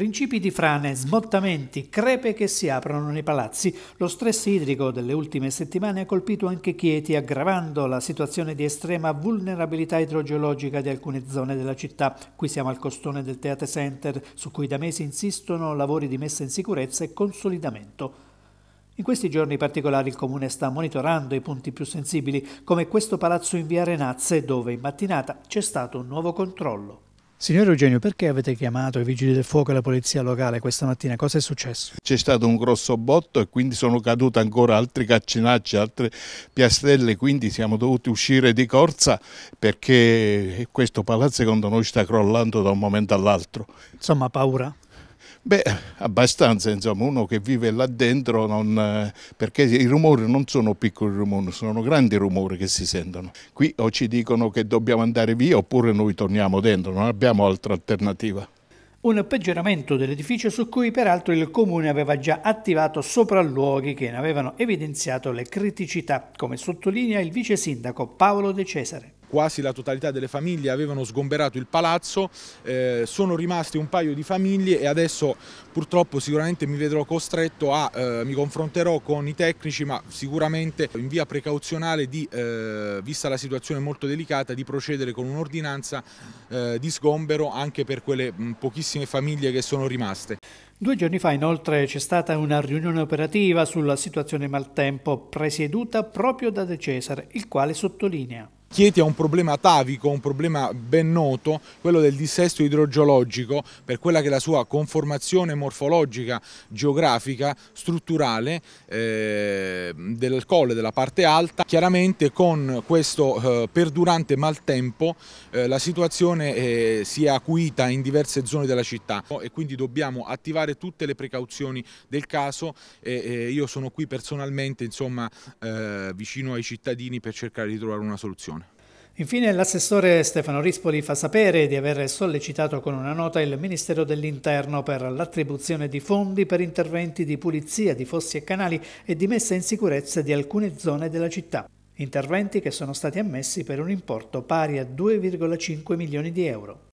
Principi di frane, smottamenti, crepe che si aprono nei palazzi. Lo stress idrico delle ultime settimane ha colpito anche Chieti, aggravando la situazione di estrema vulnerabilità idrogeologica di alcune zone della città. Qui siamo al costone del Teate Center, su cui da mesi insistono lavori di messa in sicurezza e consolidamento. In questi giorni particolari il comune sta monitorando i punti più sensibili, come questo palazzo in via Renazze, dove in mattinata c'è stato un nuovo controllo. Signor Eugenio, perché avete chiamato i vigili del fuoco e la polizia locale questa mattina? Cosa è successo? C'è stato un grosso botto e quindi sono cadute ancora altri caccinacci, altre piastrelle, quindi siamo dovuti uscire di corsa perché questo palazzo secondo noi sta crollando da un momento all'altro. Insomma, paura? Beh, abbastanza, insomma, uno che vive là dentro, non, eh, perché i rumori non sono piccoli rumori, sono grandi rumori che si sentono. Qui o ci dicono che dobbiamo andare via oppure noi torniamo dentro, non abbiamo altra alternativa. Un peggioramento dell'edificio su cui peraltro il comune aveva già attivato sopralluoghi che ne avevano evidenziato le criticità, come sottolinea il vice sindaco Paolo De Cesare quasi la totalità delle famiglie avevano sgomberato il palazzo, eh, sono rimaste un paio di famiglie e adesso purtroppo sicuramente mi vedrò costretto a, eh, mi confronterò con i tecnici ma sicuramente in via precauzionale di, eh, vista la situazione molto delicata, di procedere con un'ordinanza eh, di sgombero anche per quelle mh, mm, pochissime famiglie che sono rimaste. Due giorni fa inoltre c'è stata una riunione operativa sulla situazione maltempo presieduta proprio da De Cesare, il quale sottolinea Chieti ha un problema atavico, un problema ben noto, quello del dissesto idrogeologico, per quella che è la sua conformazione morfologica, geografica, strutturale eh, del colle, della parte alta. Chiaramente con questo eh, perdurante maltempo eh, la situazione eh, si è acuita in diverse zone della città e quindi dobbiamo attivare tutte le precauzioni del caso e io sono qui personalmente insomma, eh, vicino ai cittadini per cercare di trovare una soluzione. Infine l'assessore Stefano Rispoli fa sapere di aver sollecitato con una nota il Ministero dell'Interno per l'attribuzione di fondi per interventi di pulizia di fossi e canali e di messa in sicurezza di alcune zone della città. Interventi che sono stati ammessi per un importo pari a 2,5 milioni di euro.